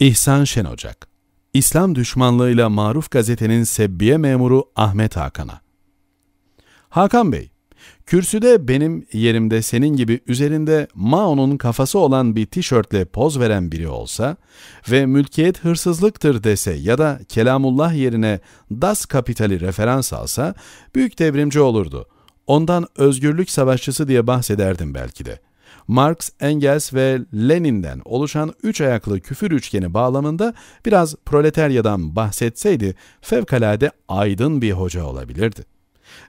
İhsan Şen Ocak, İslam düşmanlığıyla Maruf Gazete'nin sebbiye memuru Ahmet Hakan'a. Hakan Bey, kürsüde benim yerimde senin gibi üzerinde Mao'nun kafası olan bir tişörtle poz veren biri olsa ve mülkiyet hırsızlıktır dese ya da Kelamullah yerine Das Kapital'i referans alsa büyük devrimci olurdu. Ondan özgürlük savaşçısı diye bahsederdim belki de. Marx, Engels ve Lenin'den oluşan üç ayaklı küfür üçgeni bağlamında biraz proletaryadan bahsetseydi fevkalade aydın bir hoca olabilirdi.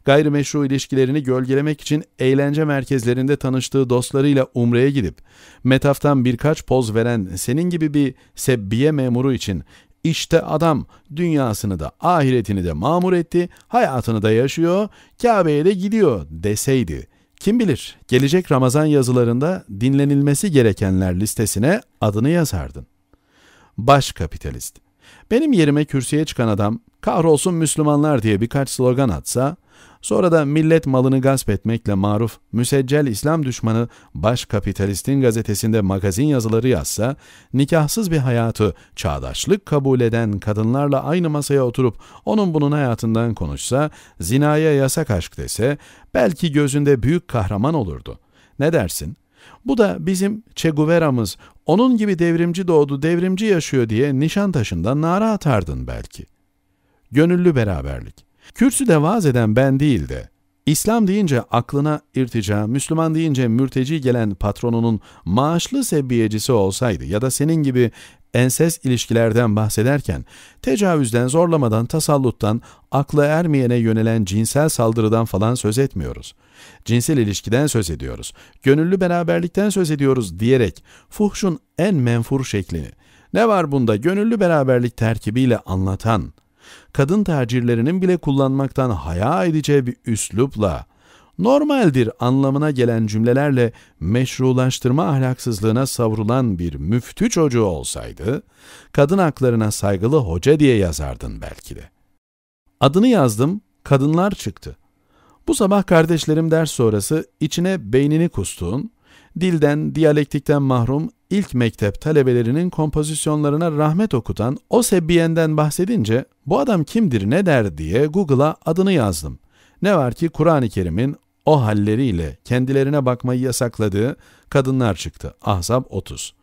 Gayrimeşru ilişkilerini gölgelemek için eğlence merkezlerinde tanıştığı dostlarıyla Umre'ye gidip metaftan birkaç poz veren senin gibi bir sebbiye memuru için işte adam dünyasını da ahiretini de mamur etti, hayatını da yaşıyor, Kabe'ye de gidiyor deseydi.'' Kim bilir gelecek Ramazan yazılarında dinlenilmesi gerekenler listesine adını yazardın. Baş kapitalist. Benim yerime kürsüye çıkan adam kahrolsun Müslümanlar diye birkaç slogan atsa Sonra da millet malını gasp etmekle maruf müseccel İslam düşmanı baş kapitalistin gazetesinde magazin yazıları yazsa, nikahsız bir hayatı çağdaşlık kabul eden kadınlarla aynı masaya oturup onun bunun hayatından konuşsa, zinaya yasak aşk dese, belki gözünde büyük kahraman olurdu. Ne dersin? Bu da bizim Che Guevara'mız onun gibi devrimci doğdu, devrimci yaşıyor diye nişan taşından nara atardın belki. Gönüllü beraberlik. Kürsüde vaaz eden ben değil de, İslam deyince aklına irtica, Müslüman deyince mürteci gelen patronunun maaşlı seviyecisi olsaydı ya da senin gibi enses ilişkilerden bahsederken, tecavüzden, zorlamadan, tasalluttan, akla ermeyene yönelen cinsel saldırıdan falan söz etmiyoruz. Cinsel ilişkiden söz ediyoruz, gönüllü beraberlikten söz ediyoruz diyerek fuhşun en menfur şeklini, ne var bunda gönüllü beraberlik terkibiyle anlatan, kadın tacirlerinin bile kullanmaktan haya edeceği bir üslupla, normaldir anlamına gelen cümlelerle meşrulaştırma ahlaksızlığına savrulan bir müftü çocuğu olsaydı, kadın haklarına saygılı hoca diye yazardın belki de. Adını yazdım, kadınlar çıktı. Bu sabah kardeşlerim ders sonrası içine beynini kustuğun, dilden, diyalektikten mahrum ilk mektep talebelerinin kompozisyonlarına rahmet okutan o sebbiyenden bahsedince bu adam kimdir ne der diye Google'a adını yazdım. Ne var ki Kur'an-ı Kerim'in o halleriyle kendilerine bakmayı yasakladığı kadınlar çıktı. Ahzab 30.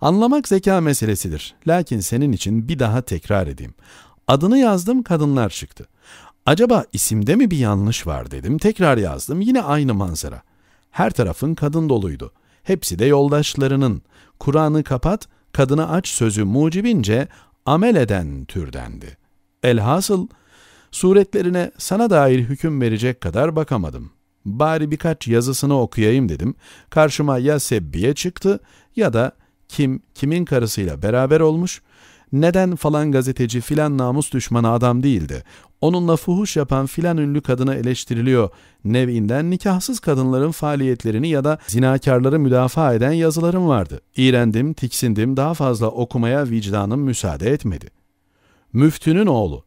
Anlamak zeka meselesidir. Lakin senin için bir daha tekrar edeyim. Adını yazdım kadınlar çıktı. Acaba isimde mi bir yanlış var dedim. Tekrar yazdım yine aynı manzara. Her tarafın kadın doluydu. Hepsi de yoldaşlarının Kur'an'ı kapat, kadını aç sözü mucibince amel eden türdendi. Elhasıl suretlerine sana dair hüküm verecek kadar bakamadım. Bari birkaç yazısını okuyayım dedim. Karşıma ya Sebbiye çıktı ya da kim kimin karısıyla beraber olmuş, neden falan gazeteci filan namus düşmanı adam değildi. Onunla fuhuş yapan filan ünlü kadına eleştiriliyor. Nevinden nikahsız kadınların faaliyetlerini ya da zinakarları müdafaa eden yazılarım vardı. İğrendim, tiksindim, daha fazla okumaya vicdanım müsaade etmedi. Müftünün oğlu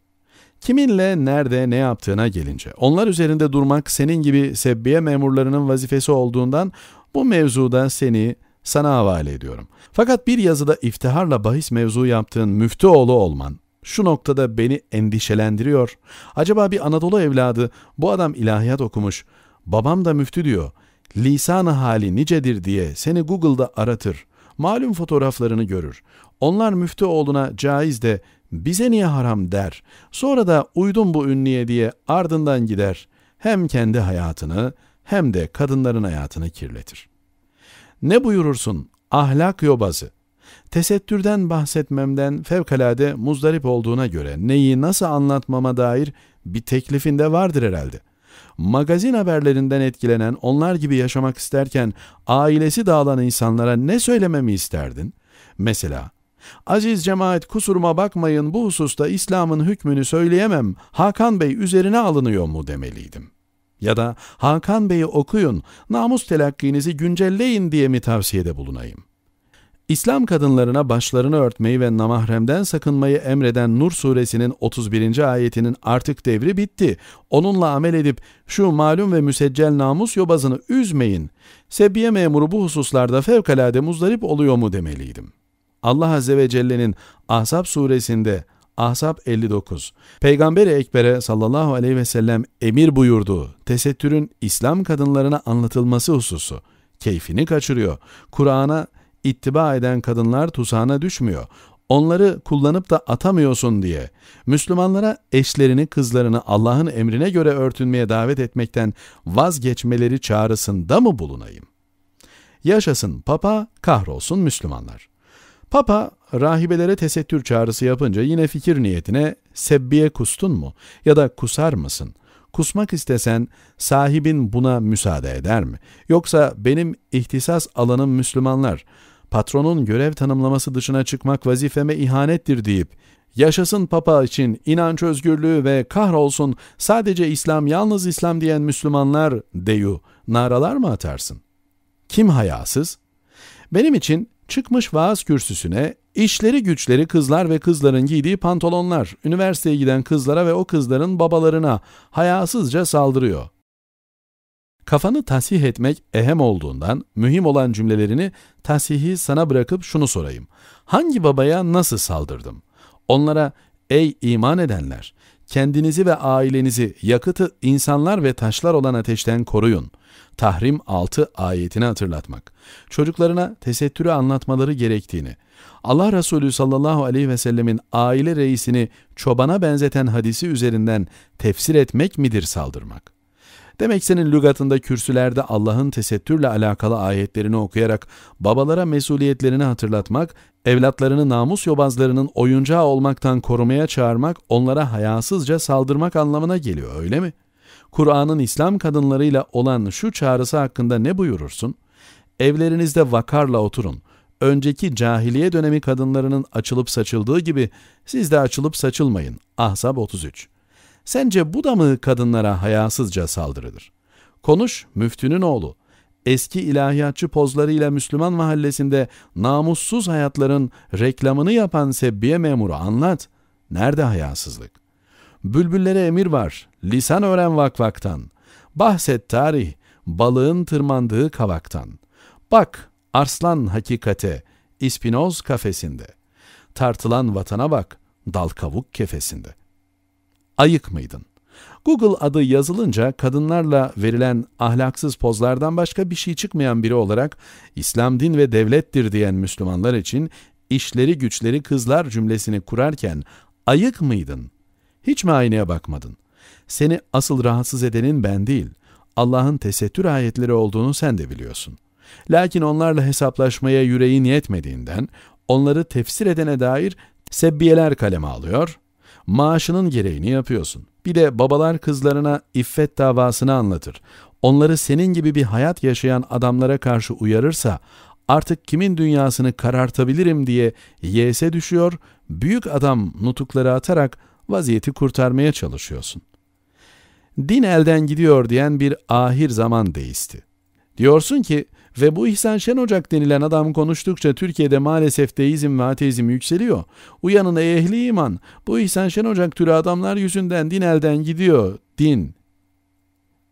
Kiminle, nerede, ne yaptığına gelince. Onlar üzerinde durmak senin gibi sebbiye memurlarının vazifesi olduğundan bu mevzuda seni sana havale ediyorum. Fakat bir yazıda iftiharla bahis mevzu yaptığın müftü oğlu olman şu noktada beni endişelendiriyor. Acaba bir Anadolu evladı bu adam ilahiyat okumuş, babam da müftü diyor, lisanı hali nicedir diye seni Google'da aratır. Malum fotoğraflarını görür. Onlar müftü oğluna caiz de bize niye haram der. Sonra da uydum bu ünlüye diye ardından gider. Hem kendi hayatını hem de kadınların hayatını kirletir. Ne buyurursun? Ahlak yobazı. Tesettürden bahsetmemden fevkalade muzdarip olduğuna göre neyi nasıl anlatmama dair bir teklifinde vardır herhalde. Magazin haberlerinden etkilenen onlar gibi yaşamak isterken ailesi dağılan insanlara ne söylememi isterdin? Mesela Aziz cemaat kusuruma bakmayın bu hususta İslam'ın hükmünü söyleyemem. Hakan Bey üzerine alınıyor mu demeliydim.'' ya da Hakan Bey'i okuyun, namus telakkinizi güncelleyin diye mi tavsiyede bulunayım? İslam kadınlarına başlarını örtmeyi ve namahremden sakınmayı emreden Nur suresinin 31. ayetinin artık devri bitti. Onunla amel edip şu malum ve müseccel namus yobazını üzmeyin. Sebiye memuru bu hususlarda fevkalade muzdarip oluyor mu demeliydim. Allah Azze ve Celle'nin Ahzab suresinde Ahzab 59 Peygamberi Ekber'e sallallahu aleyhi ve sellem emir buyurduğu tesettürün İslam kadınlarına anlatılması hususu keyfini kaçırıyor. Kur'an'a ittiba eden kadınlar tusağına düşmüyor. Onları kullanıp da atamıyorsun diye Müslümanlara eşlerini kızlarını Allah'ın emrine göre örtünmeye davet etmekten vazgeçmeleri çağrısında mı bulunayım? Yaşasın papa, kahrolsun Müslümanlar. Papa rahibelere tesettür çağrısı yapınca yine fikir niyetine sebbiye kustun mu ya da kusar mısın? Kusmak istesen sahibin buna müsaade eder mi? Yoksa benim ihtisas alanım Müslümanlar, patronun görev tanımlaması dışına çıkmak vazifeme ihanettir deyip yaşasın papa için inanç özgürlüğü ve kahrolsun sadece İslam yalnız İslam diyen Müslümanlar deyu naralar mı atarsın? Kim hayasız? Benim için Çıkmış vaaz kürsüsüne işleri güçleri kızlar ve kızların giydiği pantolonlar, üniversiteye giden kızlara ve o kızların babalarına hayasızca saldırıyor. Kafanı tasih etmek ehem olduğundan mühim olan cümlelerini tasihi sana bırakıp şunu sorayım. Hangi babaya nasıl saldırdım? Onlara ey iman edenler kendinizi ve ailenizi yakıtı insanlar ve taşlar olan ateşten koruyun. Tahrim 6 ayetini hatırlatmak. Çocuklarına tesettürü anlatmaları gerektiğini. Allah Resulü sallallahu aleyhi ve sellemin aile reisini çobana benzeten hadisi üzerinden tefsir etmek midir saldırmak? Demek senin lügatında kürsülerde Allah'ın tesettürle alakalı ayetlerini okuyarak babalara mesuliyetlerini hatırlatmak, evlatlarını namus yobazlarının oyuncağı olmaktan korumaya çağırmak, onlara hayasızca saldırmak anlamına geliyor öyle mi? Kur'an'ın İslam kadınlarıyla olan şu çağrısı hakkında ne buyurursun? Evlerinizde vakarla oturun.'' önceki cahiliye dönemi kadınlarının açılıp saçıldığı gibi siz de açılıp saçılmayın. Ahzab 33 Sence bu da mı kadınlara hayasızca saldırıdır? Konuş müftünün oğlu. Eski ilahiyatçı pozlarıyla Müslüman mahallesinde namussuz hayatların reklamını yapan sebbiye memuru anlat. Nerede hayasızlık? Bülbüllere emir var. Lisan öğren vakvaktan. Bahset tarih. Balığın tırmandığı kavaktan. Bak arslan hakikate. İspinoz kafesinde. Tartılan vatana bak. Dal kavuk kefesinde ayık mıydın? Google adı yazılınca kadınlarla verilen ahlaksız pozlardan başka bir şey çıkmayan biri olarak İslam din ve devlettir diyen Müslümanlar için işleri güçleri kızlar cümlesini kurarken ayık mıydın? Hiç mi aynaya bakmadın? Seni asıl rahatsız edenin ben değil, Allah'ın tesettür ayetleri olduğunu sen de biliyorsun. Lakin onlarla hesaplaşmaya yüreğin yetmediğinden onları tefsir edene dair sebbiyeler kaleme alıyor, Maaşının gereğini yapıyorsun. Bir de babalar kızlarına iffet davasını anlatır. Onları senin gibi bir hayat yaşayan adamlara karşı uyarırsa artık kimin dünyasını karartabilirim diye yese düşüyor, büyük adam nutukları atarak vaziyeti kurtarmaya çalışıyorsun. Din elden gidiyor diyen bir ahir zaman deisti. Diyorsun ki ve bu İhsan Şen Ocak denilen adam konuştukça Türkiye'de maalesef deizm ve ateizm yükseliyor. Uyanın ey ehli iman. Bu İhsan Şen Ocak türü adamlar yüzünden din elden gidiyor. Din.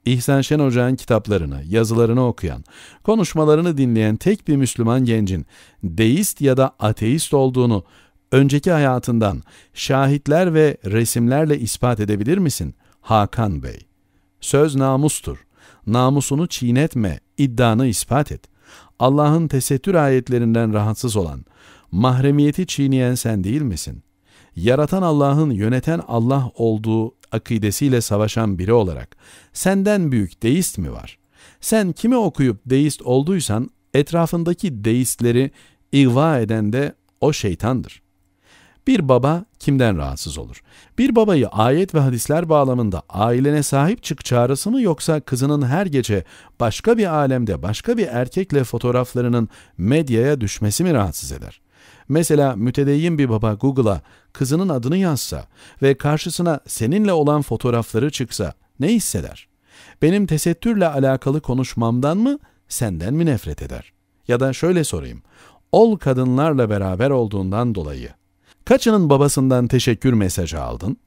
İhsan Şen Ocak'ın kitaplarını, yazılarını okuyan, konuşmalarını dinleyen tek bir Müslüman gencin deist ya da ateist olduğunu önceki hayatından şahitler ve resimlerle ispat edebilir misin? Hakan Bey. Söz namustur namusunu çiğnetme iddianı ispat et. Allah'ın tesettür ayetlerinden rahatsız olan, mahremiyeti çiğneyen sen değil misin? Yaratan Allah'ın yöneten Allah olduğu akidesiyle savaşan biri olarak senden büyük deist mi var? Sen kimi okuyup deist olduysan etrafındaki deistleri ihva eden de o şeytandır.'' Bir baba kimden rahatsız olur? Bir babayı ayet ve hadisler bağlamında ailene sahip çık çağrısı mı yoksa kızının her gece başka bir alemde başka bir erkekle fotoğraflarının medyaya düşmesi mi rahatsız eder? Mesela mütedeyyin bir baba Google'a kızının adını yazsa ve karşısına seninle olan fotoğrafları çıksa ne hisseder? Benim tesettürle alakalı konuşmamdan mı, senden mi nefret eder? Ya da şöyle sorayım. Ol kadınlarla beraber olduğundan dolayı Kaçının babasından teşekkür mesajı aldın?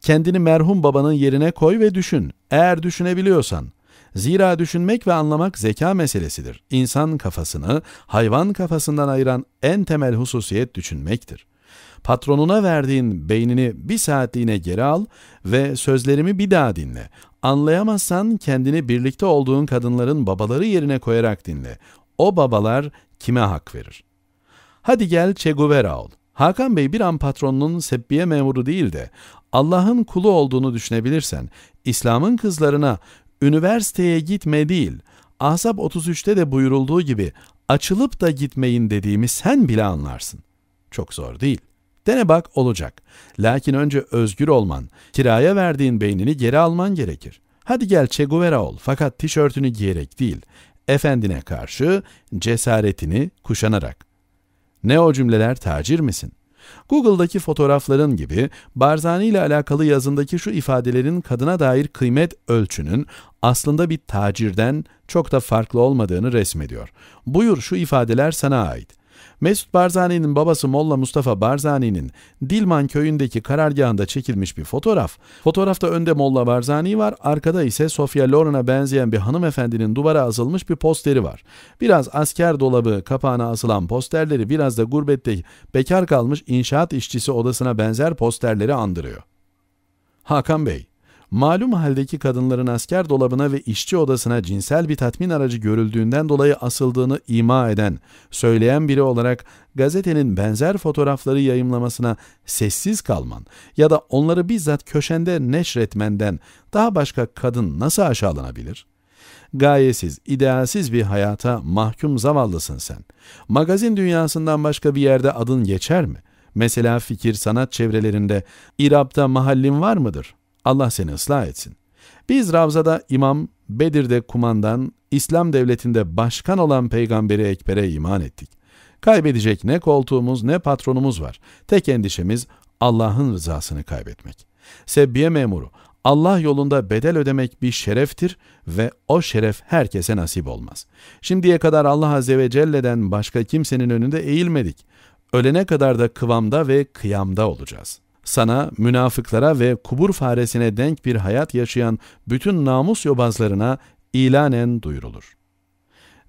Kendini merhum babanın yerine koy ve düşün, eğer düşünebiliyorsan. Zira düşünmek ve anlamak zeka meselesidir. İnsan kafasını hayvan kafasından ayıran en temel hususiyet düşünmektir. Patronuna verdiğin beynini bir saatliğine geri al ve sözlerimi bir daha dinle. Anlayamazsan kendini birlikte olduğun kadınların babaları yerine koyarak dinle. O babalar kime hak verir? Hadi gel Che Guevara ol. Hakan Bey bir an patronunun sebbiye memuru değil de Allah'ın kulu olduğunu düşünebilirsen İslam'ın kızlarına üniversiteye gitme değil Ahzab 33'te de buyurulduğu gibi açılıp da gitmeyin dediğimi sen bile anlarsın. Çok zor değil. Dene bak olacak. Lakin önce özgür olman, kiraya verdiğin beynini geri alman gerekir. Hadi gel çeguvera ol fakat tişörtünü giyerek değil, efendine karşı cesaretini kuşanarak. Ne o cümleler tacir misin? Google'daki fotoğrafların gibi Barzani ile alakalı yazındaki şu ifadelerin kadına dair kıymet ölçünün aslında bir tacirden çok da farklı olmadığını resmediyor. Buyur şu ifadeler sana ait. Mesut Barzani'nin babası Molla Mustafa Barzani'nin Dilman köyündeki karargahında çekilmiş bir fotoğraf. Fotoğrafta önde Molla Barzani var, arkada ise Sofia Loren'a benzeyen bir hanımefendinin duvara asılmış bir posteri var. Biraz asker dolabı kapağına asılan posterleri biraz da gurbette bekar kalmış inşaat işçisi odasına benzer posterleri andırıyor. Hakan Bey Malum haldeki kadınların asker dolabına ve işçi odasına cinsel bir tatmin aracı görüldüğünden dolayı asıldığını ima eden, söyleyen biri olarak gazetenin benzer fotoğrafları yayımlamasına sessiz kalman ya da onları bizzat köşende neşretmenden daha başka kadın nasıl aşağılanabilir? Gayesiz, idealsiz bir hayata mahkum zavallısın sen. Magazin dünyasından başka bir yerde adın geçer mi? Mesela fikir sanat çevrelerinde, İrab'da mahallin var mıdır?'' Allah seni ıslah etsin. Biz Ravza'da imam, Bedir'de kumandan, İslam devletinde başkan olan Peygamberi Ekber'e iman ettik. Kaybedecek ne koltuğumuz ne patronumuz var. Tek endişemiz Allah'ın rızasını kaybetmek. Sebbiye memuru, Allah yolunda bedel ödemek bir şereftir ve o şeref herkese nasip olmaz. Şimdiye kadar Allah Azze ve Celle'den başka kimsenin önünde eğilmedik. Ölene kadar da kıvamda ve kıyamda olacağız.'' sana, münafıklara ve kubur faresine denk bir hayat yaşayan bütün namus yobazlarına ilanen duyurulur.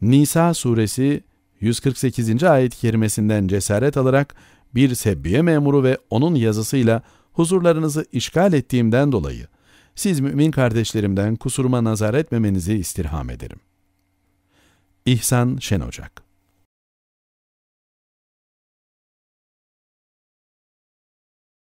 Nisa suresi 148. ayet-i kerimesinden cesaret alarak bir sebbiye memuru ve onun yazısıyla huzurlarınızı işgal ettiğimden dolayı siz mümin kardeşlerimden kusuruma nazar etmemenizi istirham ederim. İhsan Şen Ocak